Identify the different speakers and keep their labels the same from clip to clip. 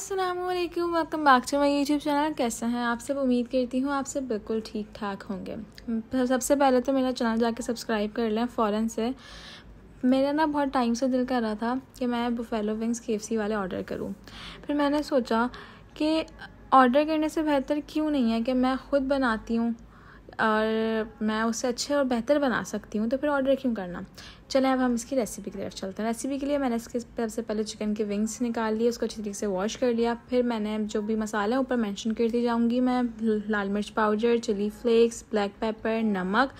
Speaker 1: Aslam welcome back to my YouTube channel कैसे हैं आप सब उम्मीद करती हूँ आप सब बिल्कुल ठीक ठाक होंगे सबसे पहले तो मेरा चैनल जाके सब्सक्राइब कर लें फ़ौरन से मेरा ना बहुत टाइम से दिल कर रहा था कि मैं बुफेलो विंग्स के वाले ऑर्डर करूँ फिर मैंने सोचा कि ऑर्डर करने से बेहतर क्यों नहीं है कि मैं ख़ुद बनाती हूँ और मैं उसे अच्छे और बेहतर बना सकती हूँ तो फिर ऑर्डर क्यों करना चलें अब हम इसकी रेसिपी की तरफ चलते हैं रेसिपी के लिए मैंने इसके सबसे पहले चिकन के विंग्स निकाल लिए उसको अच्छी तरीके से वॉश कर लिया फिर मैंने जो भी मसाले है ऊपर मेंशन करती जाऊँगी मैं लाल मिर्च powder chili flakes black pepper नमक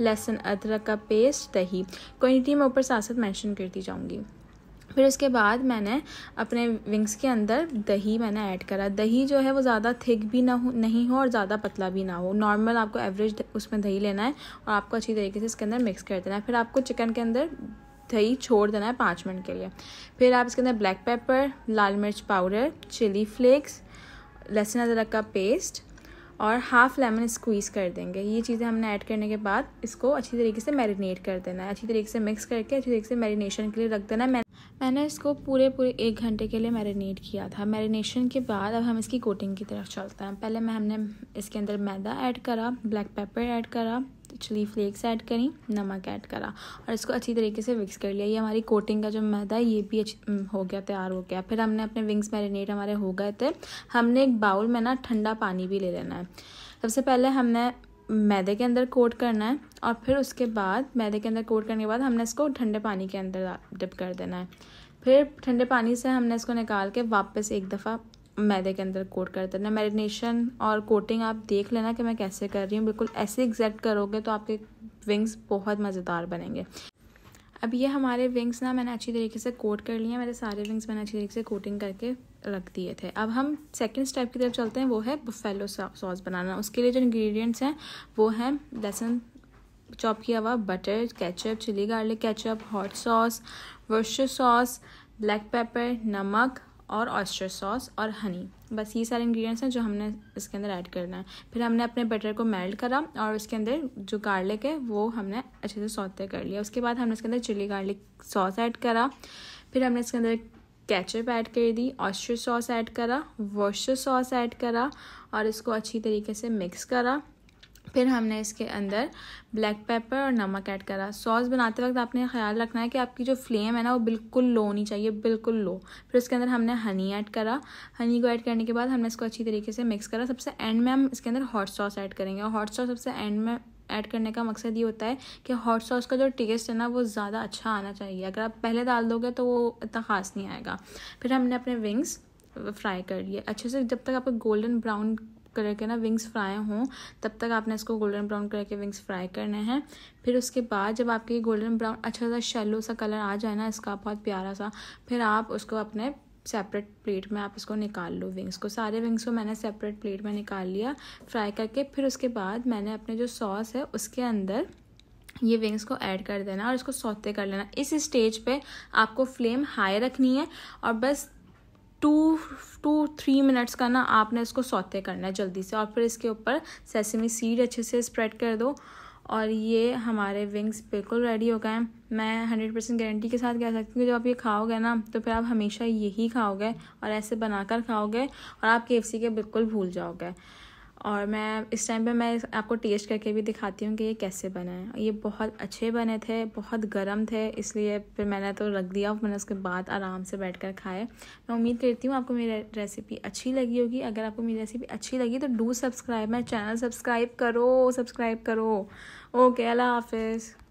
Speaker 1: लहसुन अदरक का पेस्ट दही क्वान्टिटी मैं ऊपर साथ साथ मैंशन करती जाऊँगी फिर इसके बाद मैंने अपने विंग्स के अंदर दही मैंने ऐड करा दही जो है वो ज़्यादा थिक भी ना हो नहीं हो और ज़्यादा पतला भी ना हो नॉर्मल आपको एवरेज उसमें दही लेना है और आपको अच्छी तरीके से इसके अंदर मिक्स कर देना है फिर आपको चिकन के अंदर दही छोड़ देना है पाँच मिनट के लिए फिर आप इसके अंदर ब्लैक पेपर लाल मिर्च पाउडर चिली फ्लेक्स लहसुन अदरक का पेस्ट और हाफ़ लेमन स्क्वीज़ कर देंगे ये चीज़ें हमने ऐड करने के बाद इसको अच्छी तरीके से मैरिनेट कर देना है अच्छी तरीके से मिक्स करके अच्छी तरीके से मैरिनेशन के लिए रख देना है मैंने इसको पूरे पूरे एक घंटे के लिए मैरिनेट किया था मैरिनेशन के बाद अब हम इसकी कोटिंग की तरफ चलते हैं पहले मैं हमने इसके अंदर मैदा ऐड करा ब्लैक पेपर ऐड करा चिली फ्लेक्स ऐड करी नमक ऐड करा और इसको अच्छी तरीके से मिक्स कर लिया ये हमारी कोटिंग का जो मैदा है ये भी हो गया तैयार हो गया फिर हमने अपने विंग्स मैरिनेट हमारे हो गए थे हमने एक बाउल में ना ठंडा पानी भी ले लेना है सबसे पहले हमने मैदे के अंदर कोट करना है और फिर उसके बाद मैदे के अंदर कोट करने के बाद हमने इसको ठंडे पानी के अंदर डिप कर देना है फिर ठंडे पानी से हमने इसको निकाल के वापस एक दफ़ा मैदे के अंदर कोट कर देना मैरिनेशन और कोटिंग आप देख लेना कि मैं कैसे कर रही हूँ बिल्कुल ऐसे एग्जैक्ट करोगे तो आपके विंग्स बहुत मज़ेदार बनेंगे अब ये हमारे विंग्स ना मैंने अच्छी तरीके से कोट कर लिए हैं मेरे सारे विंग्स मैंने अच्छी तरीके से कोटिंग करके रख दिए थे अब हम सेकंड स्टेप की तरफ चलते हैं वो है बुफेलो सॉस बनाना उसके लिए जो इंग्रेडिएंट्स हैं वो हैं लहसुन चॉप किया हुआ butter ketchup chili garlic ketchup hot sauce Worcester sauce black pepper नमक और ऑयस्टर सॉस और हनी बस ये सारे इंग्रेडिएंट्स हैं जो हमने इसके अंदर ऐड करना है फिर हमने अपने बटर को मेल्ट करा और उसके अंदर जो गार्लिक है वो हमने अच्छे से सौते कर लिया उसके बाद हमने इसके अंदर चिली गार्लिक सॉस ऐड करा फिर हमने इसके अंदर कैचअप ऐड कर दी ऑस्टर सॉस ऐड करा वर्स्टर सॉस ऐड करा और इसको अच्छी तरीके से मिक्स करा फिर हमने इसके अंदर ब्लैक पेपर और नमक ऐड करा सॉस बनाते वक्त आपने ख्याल रखना है कि आपकी जो फ्लेम है ना वो बिल्कुल लो होनी चाहिए बिल्कुल लो फिर उसके अंदर हमने हनी ऐड करा हनी को ऐड करने के बाद हमने इसको अच्छी तरीके से मिक्स करा सबसे एंड में हम इसके अंदर हॉट सॉस ऐड करेंगे और हॉट सॉस सबसे एंड में ऐड करने का मकसद ये होता है कि हॉट सॉस का जो टेस्ट है ना वो ज़्यादा अच्छा आना चाहिए अगर आप पहले डाल दोगे तो वो इतना ख़ास नहीं आएगा फिर हमने अपने विंग्स फ्राई कर लिए अच्छे से जब तक आपका गोल्डन ब्राउन कलर के ना विंग्स फ्राई हों तब तक आपने इसको गोल्डन ब्राउन कलर के विंग्स फ्राई करने हैं फिर उसके बाद जब आपके गोल्डन ब्राउन अच्छा सा शेलो सा कलर आ जाए ना इसका बहुत प्यारा सा फिर आप उसको अपने सेपरेट प्लेट में आप इसको निकाल लो विंग्स को सारे विंग्स को मैंने सेपरेट प्लेट में निकाल लिया फ्राई करके फिर उसके बाद मैंने अपने जो सॉस है उसके अंदर ये विंग्स को ऐड कर देना और इसको सौते कर लेना इस स्टेज पे आपको फ्लेम हाई रखनी है और बस टू टू थ्री मिनट्स का ना आपने इसको सौते करना है जल्दी से और फिर इसके ऊपर सेसमी सीड अच्छे से स्प्रेड कर दो और ये हमारे विंग्स बिल्कुल रेडी हो गए हैं मैं हंड्रेड परसेंट गारंटी के साथ कह सकती हूँ कि जब आप ये खाओगे ना तो फिर आप हमेशा यही खाओगे और ऐसे बनाकर खाओगे और आप के के बिल्कुल भूल जाओगे और मैं इस टाइम पे मैं आपको टेस्ट करके भी दिखाती हूँ कि ये कैसे बने हैं ये बहुत अच्छे बने थे बहुत गर्म थे इसलिए फिर मैंने तो रख दिया मैंने उसके बाद आराम से बैठ कर खाए मैं उम्मीद करती हूँ आपको मेरी रेसिपी अच्छी लगी होगी अगर आपको मेरी रेसिपी अच्छी लगी तो do subscribe my channel subscribe करो सब्सक्राइब करो ओके अल्लाह हाफिज़